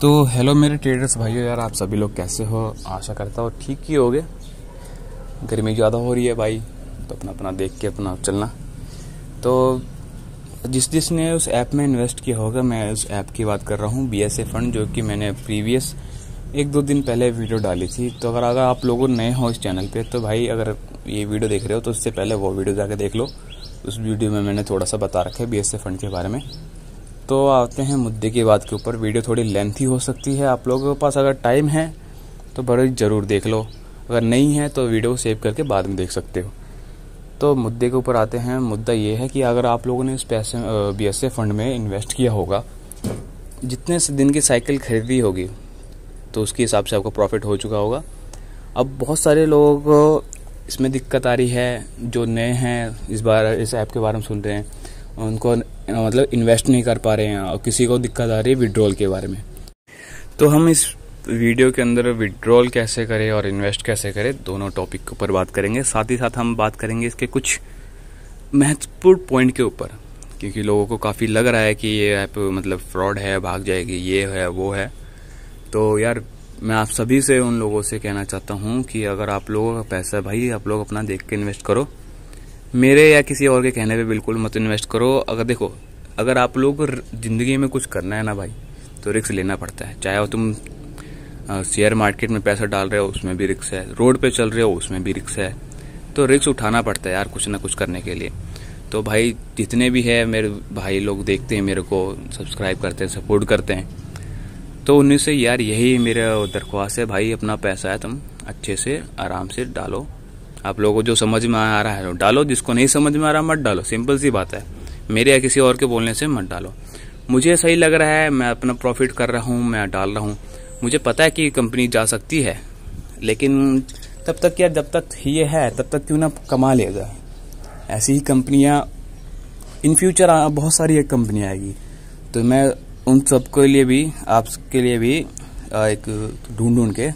तो हेलो मेरे ट्रेडर्स भाइयों यार आप सभी लोग कैसे हो आशा करता हो ठीक ही गए गर्मी ज़्यादा हो रही है भाई तो अपना अपना देख के अपना चलना तो जिस जिसने उस ऐप में इन्वेस्ट किया होगा मैं उस ऐप की बात कर रहा हूँ बी एस ए फंड जो कि मैंने प्रीवियस एक दो दिन पहले वीडियो डाली थी तो अगर अगर आप लोगों नए हो इस चैनल पे तो भाई अगर ये वीडियो देख रहे हो तो उससे पहले वो वीडियो जाके देख लो उस वीडियो में मैंने थोड़ा सा बता रखा है बी एस ए फंड के बारे में तो आते हैं मुद्दे की बात के ऊपर वीडियो थोड़ी लेंथी हो सकती है आप लोगों के पास अगर टाइम है तो बड़े ज़रूर देख लो अगर नहीं है तो वीडियो को सेव करके बाद में देख सकते हो तो मुद्दे के ऊपर आते हैं मुद्दा ये है कि अगर आप लोगों ने इस पैसे बी एस फंड में इन्वेस्ट किया होगा जितने दिन की साइकिल खरीदी होगी तो उसके हिसाब से आपको प्रॉफिट हो चुका होगा अब बहुत सारे लोगों को इसमें दिक्कत आ रही है जो नए हैं इस बार इस ऐप के बारे में सुन रहे हैं उनको मतलब इन्वेस्ट नहीं कर पा रहे हैं और किसी को दिक्कत आ रही है विड्रॉल के बारे में तो हम इस वीडियो के अंदर विड्रॉल कैसे करें और इन्वेस्ट कैसे करें दोनों टॉपिक के ऊपर बात करेंगे साथ ही साथ हम बात करेंगे इसके कुछ महत्वपूर्ण पॉइंट के ऊपर क्योंकि लोगों को काफ़ी लग रहा है कि ये ऐप मतलब फ्रॉड है भाग जाएगी ये है वो है तो यार मैं आप सभी से उन लोगों से कहना चाहता हूँ कि अगर आप लोगों का पैसा भाई आप लोग अपना देख के इन्वेस्ट करो मेरे या किसी और के कहने पे बिल्कुल मत इन्वेस्ट करो अगर देखो अगर आप लोग ज़िंदगी में कुछ करना है ना भाई तो रिक्स लेना पड़ता है चाहे वो तुम शेयर मार्केट में पैसा डाल रहे हो उसमें भी रिक्स है रोड पे चल रहे हो उसमें भी रिक्स है तो रिक्स उठाना पड़ता है यार कुछ ना कुछ करने के लिए तो भाई जितने भी है मेरे भाई लोग देखते हैं मेरे को सब्सक्राइब करते हैं सपोर्ट करते हैं तो उन्हीं से यार यही मेरा दरख्वास्त है भाई अपना पैसा है तुम अच्छे से आराम से डालो आप लोगों को जो समझ में आ रहा है डालो जिसको नहीं समझ में आ रहा मत डालो सिंपल सी बात है मेरे या किसी और के बोलने से मत डालो मुझे सही लग रहा है मैं अपना प्रॉफिट कर रहा हूँ मैं डाल रहा हूँ मुझे पता है कि कंपनी जा सकती है लेकिन तब तक यार जब तक ये है तब तक क्यों ना कमा लेगा ऐसी ही कंपनियाँ इन फ्यूचर बहुत सारी एक कंपनी आएगी तो मैं उन सबके लिए भी आपके लिए भी एक ढूंढ ढूंढ के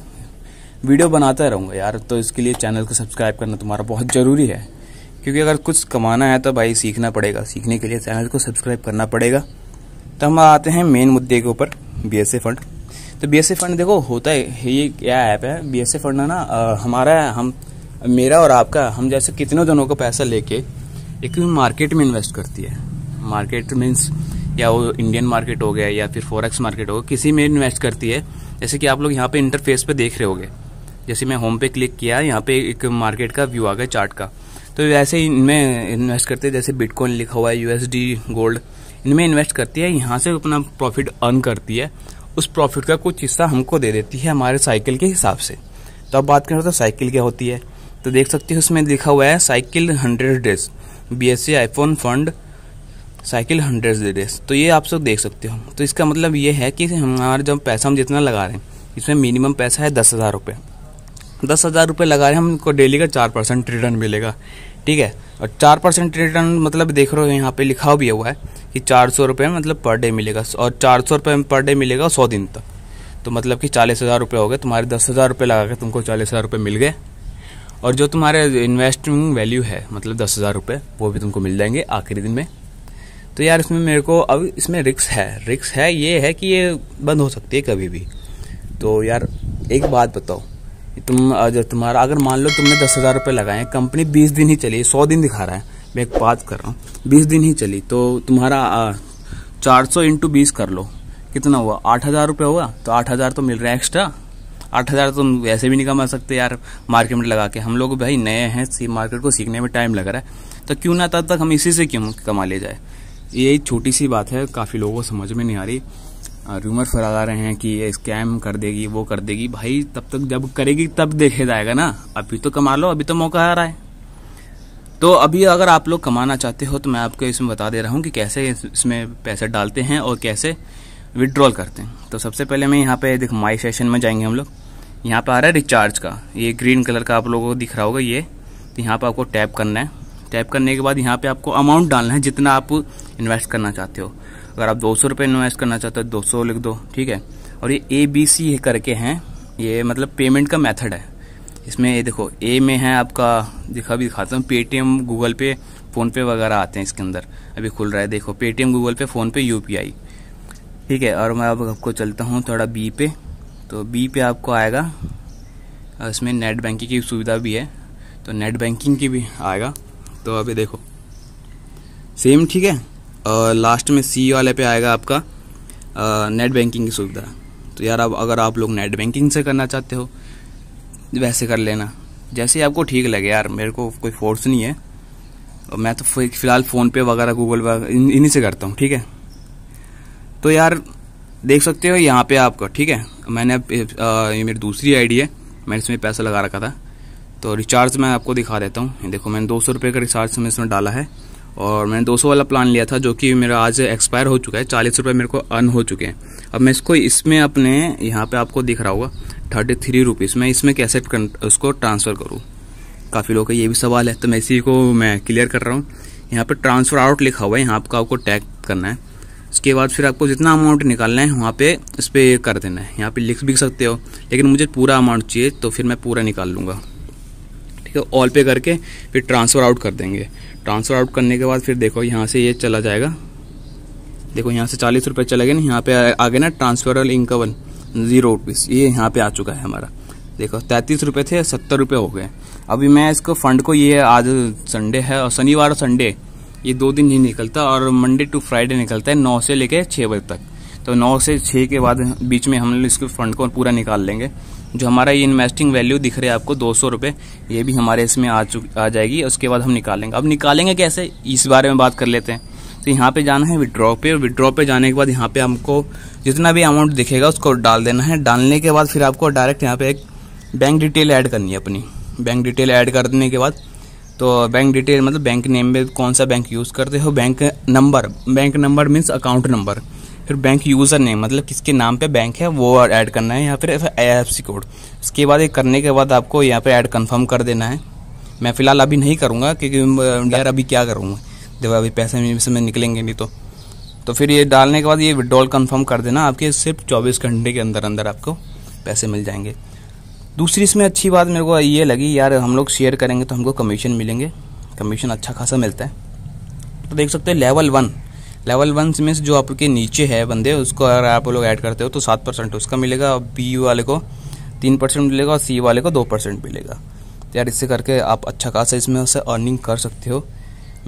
वीडियो बनाता रहूँगा यार तो इसके लिए चैनल को सब्सक्राइब करना तुम्हारा बहुत ज़रूरी है क्योंकि अगर कुछ कमाना है तो भाई सीखना पड़ेगा सीखने के लिए चैनल को सब्सक्राइब करना पड़ेगा तो हम आते हैं मेन मुद्दे के ऊपर बी फंड तो बी फंड देखो होता है ये क्या ऐप है बी फंड है ना आ, हमारा हम मेरा और आपका हम जैसे कितने जनों का पैसा लेके एक मार्केट में इन्वेस्ट करती है मार्केट मीन्स या वो इंडियन मार्केट हो गया या फिर फॉरेक्स मार्केट हो गया किसी में इन्वेस्ट करती है जैसे कि आप लोग यहाँ पे इंटरफेस पे देख रहे होगे जैसे मैं होम पे क्लिक किया यहाँ पे एक मार्केट का व्यू आ गया चार्ट का तो वैसे इनमें इन्वेस्ट करते हैं जैसे बिटकॉइन लिखा हुआ है यूएसडी गोल्ड इनमें इन्वेस्ट करती है यहाँ से अपना प्रॉफिट अर्न करती है उस प्रॉफिट का कुछ हिस्सा हमको दे देती है हमारे साइकिल के हिसाब से तो अब बात करें तो साइकिल क्या होती है तो देख सकते हो उसमें लिखा हुआ है cycle hundred days B S C iPhone fund cycle hundred days तो ये आप सब देख सकते हो तो इसका मतलब ये है कि हमारा जब पैसा हम जितना लगा रहे हैं इसमें मिनिमम पैसा है दस हज़ार रुपये दस हज़ार रुपये लगा रहे हैं हमको डेली का चार परसेंट रिटर्न मिलेगा ठीक है और चार परसेंट रिटर्न मतलब देख रहे हो यहाँ पे लिखा भी हुआ है कि चार सौ रुपये मतलब पर डे मिलेगा और चार सौ रुपये पर डे मिलेगा सौ दिन तक तो मतलब कि चालीस हज़ार रुपये हो गए तुम्हारे दस हज़ार रुपये लगा के तुमको चालीस हज़ार रुपये मिल गए और जो तुम्हारे इन्वेस्टिंग वैल्यू है मतलब दस हज़ार रुपये वो भी तुमको मिल जाएंगे आखिरी दिन में तो यार इसमें मेरे को अब इसमें रिक्स है रिक्स है ये है कि ये बंद हो सकती है कभी भी तो यार एक बात बताओ तुम जो तुम्हारा अगर मान लो तुमने दस हज़ार रुपये लगाए कंपनी बीस दिन ही चली सौ दिन दिखा रहा है मैं एक बात कर रहा हूँ बीस दिन ही चली तो तुम्हारा चार सौ इंटू बीस कर लो कितना हुआ आठ हज़ार रुपये हुआ तो आठ हज़ार तो मिल रहा है एक्स्ट्रा आठ हज़ार तो वैसे भी नहीं कमा सकते यार मार्केट में लगा के हम लोग भाई नए हैं मार्केट को सीखने में टाइम लग रहा है तो क्यों ना तब तक हम इसी से क्यों कमा ले जाए यही छोटी सी बात है काफ़ी लोगों को समझ में नहीं आ रही रूमर फैला रहे हैं कि ये स्कैम कर देगी वो कर देगी भाई तब तक जब करेगी तब देखे जाएगा ना अभी तो कमा लो अभी तो मौका आ रहा है तो अभी अगर आप लोग कमाना चाहते हो तो मैं आपको इसमें बता दे रहा हूँ कि कैसे इसमें पैसे डालते हैं और कैसे विड्रॉल करते हैं तो सबसे पहले मैं यहाँ पे देख माई सेशन में जाएंगे हम लोग यहाँ पर आ रहा है रिचार्ज का ये ग्रीन कलर का आप लोगों को दिख रहा होगा ये तो यहाँ पर आपको टैप करना है टैप करने के बाद यहाँ पे आपको अमाउंट डालना है जितना आप इन्वेस्ट करना चाहते हो अगर आप दो सौ रुपये इन्वेस्ट करना चाहते हो दो सौ लिख दो ठीक है और ये ए बी सी करके हैं ये मतलब पेमेंट का मेथड है इसमें ये देखो ए में है आपका दिखा भी दिखाता हूँ पेटीएम गूगल पे फ़ोनपे वगैरह आते हैं इसके अंदर अभी खुल रहा है देखो पेटीएम गूगल पे फ़ोनपे यू ठीक है और मैं अब आपको चलता हूँ थोड़ा बी पे तो बी पे आपको आएगा इसमें नेट बैंकिंग की सुविधा भी है तो नेट बैंकिंग की भी आएगा तो अभी देखो सेम ठीक है और लास्ट में सी वाले पे आएगा आपका नेट बैंकिंग की सुविधा तो यार अब अगर आप लोग नेट बैंकिंग से करना चाहते हो वैसे कर लेना जैसे आपको ठीक लगे यार मेरे को कोई फोर्स नहीं है और मैं तो फिलहाल फ़ोनपे वगैरह गूगल वगैरह इन्हीं से करता हूँ ठीक है तो यार देख सकते हो यहाँ पे आपका ठीक है मैंने अब ये मेरी दूसरी आईडी है मैंने इसमें पैसा लगा रखा था तो रिचार्ज मैं आपको दिखा देता हूँ देखो मैंने दो सौ रुपये का रिचार्ज में इसमें डाला है और मैंने 200 वाला प्लान लिया था जो कि मेरा आज एक्सपायर हो चुका है चालीस रुपये मेरे को अर्न हो चुके हैं अब मैं इसको इसमें अपने यहाँ पे आपको दिख रहा होगा थर्टी थ्री रुपीज़ मैं इसमें कैसे उसको ट्रांसफ़र करूँ काफ़ी लोगों का ये भी सवाल है तो मैं इसी को मैं क्लियर कर रहा हूँ यहाँ पर ट्रांसफ़र आउट लिखा हुआ है यहाँ आपका आपको टैग करना है उसके बाद फिर आपको जितना अमाउंट निकालना है वहाँ पर इस पर कर देना है यहाँ पर लिख भी सकते हो लेकिन मुझे पूरा अमाउंट चाहिए तो फिर मैं पूरा निकाल लूँगा ठीक है ऑल पे करके फिर ट्रांसफ़र आउट कर देंगे ट्रांसफ़र आउट करने के बाद फिर देखो यहाँ से ये चला जाएगा देखो यहाँ से चालीस रुपये चला गया ना यहाँ पे आ ना ट्रांसफरल इनकम ज़ीरो रुपीज़ ये यहाँ पे आ चुका है हमारा देखो तैंतीस रुपये थे सत्तर रुपये हो गए अभी मैं इसको फंड को ये आज संडे है और शनिवार और संडे ये दो दिन ही निकलता और मंडे टू फ्राइडे निकलता है नौ से लेकर छः बजे तक तो नौ से छः के बाद बीच में हम इसके फंड को पूरा निकाल लेंगे जो हमारा ये इन्वेस्टिंग वैल्यू दिख रहा है आपको दो सौ रुपये ये भी हमारे इसमें आ चुक आ जाएगी उसके बाद हम निकालेंगे अब निकालेंगे कैसे इस बारे में बात कर लेते हैं तो यहाँ पे जाना है विड्रॉ पे विड्रॉ पे जाने के बाद यहाँ पे हमको जितना भी अमाउंट दिखेगा उसको डाल देना है डालने के बाद फिर आपको डायरेक्ट यहाँ पे एक बैंक डिटेल ऐड करनी है अपनी बैंक डिटेल ऐड करने के बाद तो बैंक डिटेल मतलब बैंक नेम में कौन सा बैंक यूज़ करते हो bank number bank number means account number फिर बैंक यूज़र नेम मतलब किसके नाम पे बैंक है वो ऐड करना है या फिर आई कोड उसके बाद ये करने के बाद आपको यहाँ पर ऐड कन्फर्म कर देना है मैं फ़िलहाल अभी नहीं करूँगा क्योंकि यार अभी क्या करूँगा देखो अभी पैसे में में निकलेंगे नहीं तो तो फिर ये डालने के बाद ये विड्रॉल कन्फर्म कर देना आपके सिर्फ चौबीस घंटे के अंदर अंदर आपको पैसे मिल जाएंगे दूसरी इसमें अच्छी बात मेरे को ये लगी यार हम लोग शेयर करेंगे तो हमको कमीशन मिलेंगे कमीशन अच्छा खासा मिलता है तो देख सकते हैं लेवल वन लेवल वन में जो आपके नीचे है बंदे उसको अगर आप लोग ऐड करते हो तो सात परसेंट उसका मिलेगा और बी वाले को तीन परसेंट मिलेगा और सी वाले को दो परसेंट मिलेगा तो यार इससे करके आप अच्छा खासा इसमें उसे अर्निंग कर सकते हो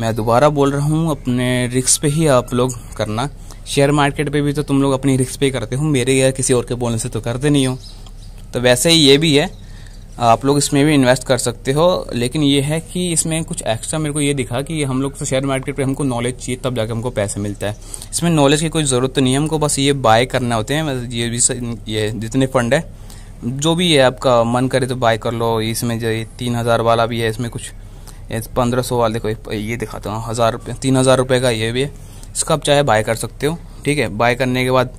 मैं दोबारा बोल रहा हूँ अपने रिक्स पे ही आप लोग करना शेयर मार्केट पे भी तो तुम लोग अपनी रिक्स पे करते हो मेरे या किसी और के बोलने से तो करते नहीं हो तो वैसे ही ये भी है आप लोग इसमें भी इन्वेस्ट कर सकते हो लेकिन ये है कि इसमें कुछ एक्स्ट्रा मेरे को ये दिखा कि हम लोग तो शेयर मार्केट पे हमको नॉलेज चाहिए तब जाके हमको पैसे मिलता है इसमें नॉलेज की कोई ज़रूरत तो नहीं है हमको बस ये बाय करना होते हैं ये भी ये जितने फंड है जो भी है आपका मन करे तो बाय कर लो इसमें जो तीन हज़ार वाला भी है इसमें कुछ पंद्रह सौ वाले देखो ये दिखाता हूँ हज़ार रुपये तीन हज़ार रुपये का ये भी है इसका आप चाहे बाय कर सकते हो ठीक है बाय करने के बाद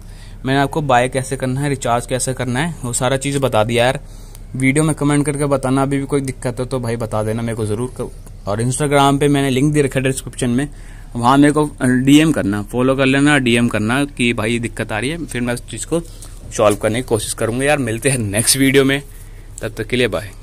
मैंने आपको बाय कैसे करना है रिचार्ज कैसे करना है वो सारा चीज़ बता दिया यार वीडियो में कमेंट करके बताना अभी भी कोई दिक्कत हो तो भाई बता देना मेरे को जरूर और इंस्टाग्राम पे मैंने लिंक दे रखा है डिस्क्रिप्शन में वहाँ मेरे को डीएम करना फॉलो कर लेना डीएम करना कि भाई ये दिक्कत आ रही है फिर मैं उस चीज़ को सॉल्व करने की कोशिश करूँगा यार मिलते हैं नेक्स्ट वीडियो में तब तक के लिए बाय